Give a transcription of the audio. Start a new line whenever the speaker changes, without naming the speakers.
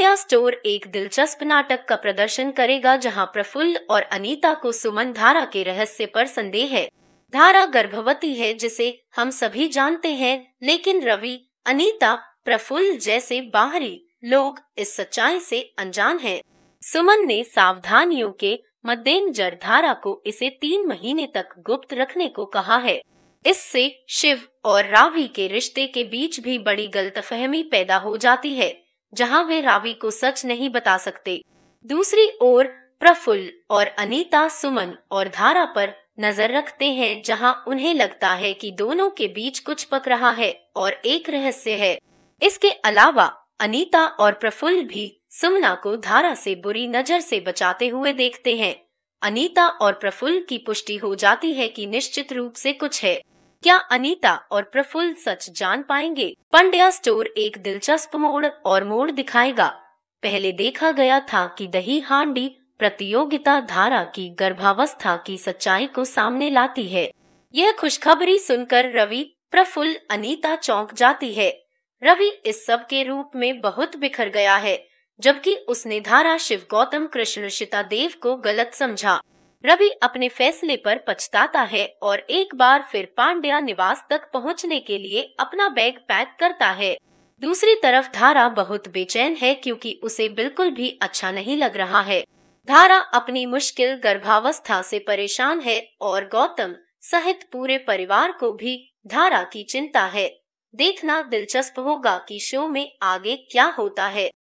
India store एक दिलचस्प नाटक का प्रदर्शन करेगा जहां प्रफुल्ल और अनीता को सुमन धारा के रहस्य पर संदेह है धारा गर्भवती है जिसे हम सभी जानते हैं लेकिन रवि अनीता प्रफुल्ल जैसे बाहरी लोग इस सच्चाई से अनजान हैं। सुमन ने सावधानियों के मद्देनजर धारा को इसे तीन महीने तक गुप्त रखने को कहा है इससे शिव और रावी के रिश्ते के बीच भी बड़ी गलतफहमी पैदा हो जाती है जहां वे रावी को सच नहीं बता सकते दूसरी ओर प्रफुल्ल और अनीता सुमन और धारा पर नजर रखते हैं जहां उन्हें लगता है कि दोनों के बीच कुछ पक रहा है और एक रहस्य है इसके अलावा अनीता और प्रफुल्ल भी सुमना को धारा से बुरी नजर से बचाते हुए देखते हैं अनीता और प्रफुल्ल की पुष्टि हो जाती है कि निश्चित रूप से कुछ है क्या अनीता और प्रफुल्ल सच जान पाएंगे पंड्या स्टोर एक दिलचस्प मोड़ और मोड़ दिखाएगा पहले देखा गया था कि दही हांडी प्रतियोगिता धारा की गर्भावस्था की सच्चाई को सामने लाती है यह खुशखबरी सुनकर रवि प्रफुल्ल अनीता चौंक जाती है रवि इस सब के रूप में बहुत बिखर गया है जबकि उसने धारा शिव गौतम कृष्ण शिता देव को गलत समझा रवि अपने फैसले पर पछताता है और एक बार फिर पांड्या निवास तक पहुंचने के लिए अपना बैग पैक करता है दूसरी तरफ धारा बहुत बेचैन है क्योंकि उसे बिल्कुल भी अच्छा नहीं लग रहा है धारा अपनी मुश्किल गर्भावस्था से परेशान है और गौतम सहित पूरे परिवार को भी धारा की चिंता है देखना दिलचस्प होगा कि शो में आगे क्या होता है